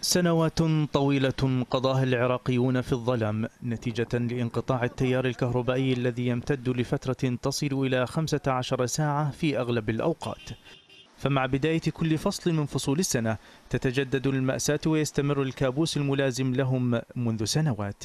سنوات طويلة قضاها العراقيون في الظلام نتيجة لانقطاع التيار الكهربائي الذي يمتد لفترة تصل إلى 15 ساعة في أغلب الأوقات فمع بداية كل فصل من فصول السنة تتجدد المأساة ويستمر الكابوس الملازم لهم منذ سنوات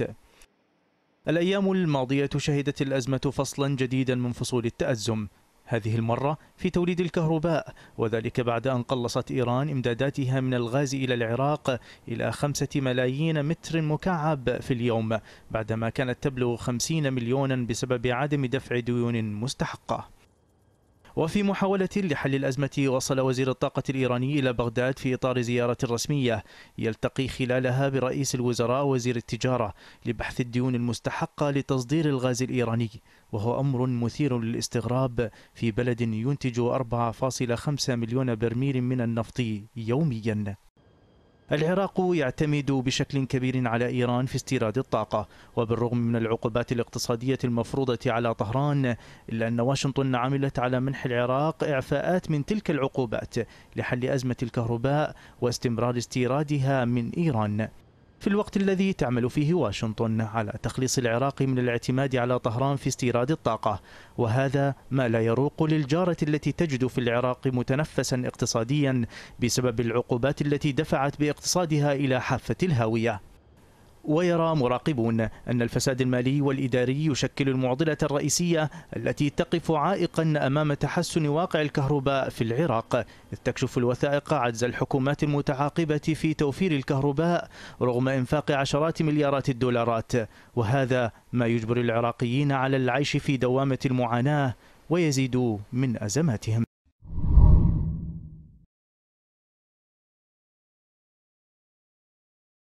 الأيام الماضية شهدت الأزمة فصلا جديدا من فصول التأزم هذه المرة في توليد الكهرباء وذلك بعد أن قلصت إيران إمداداتها من الغاز إلى العراق إلى خمسة ملايين متر مكعب في اليوم بعدما كانت تبلغ خمسين مليونا بسبب عدم دفع ديون مستحقة وفي محاولة لحل الأزمة وصل وزير الطاقة الإيراني إلى بغداد في إطار زيارة رسمية يلتقي خلالها برئيس الوزراء وزير التجارة لبحث الديون المستحقة لتصدير الغاز الإيراني وهو أمر مثير للاستغراب في بلد ينتج 4.5 مليون برميل من النفط يوميا العراق يعتمد بشكل كبير على إيران في استيراد الطاقة وبالرغم من العقوبات الاقتصادية المفروضة على طهران إلا أن واشنطن عملت على منح العراق إعفاءات من تلك العقوبات لحل أزمة الكهرباء واستمرار استيرادها من إيران في الوقت الذي تعمل فيه واشنطن على تخليص العراق من الاعتماد على طهران في استيراد الطاقة وهذا ما لا يروق للجارة التي تجد في العراق متنفسا اقتصاديا بسبب العقوبات التي دفعت باقتصادها إلى حافة الهاوية ويرى مراقبون أن الفساد المالي والإداري يشكل المعضلة الرئيسية التي تقف عائقا أمام تحسن واقع الكهرباء في العراق إذ تكشف الوثائق عجز الحكومات المتعاقبة في توفير الكهرباء رغم إنفاق عشرات مليارات الدولارات وهذا ما يجبر العراقيين على العيش في دوامة المعاناة ويزيد من أزماتهم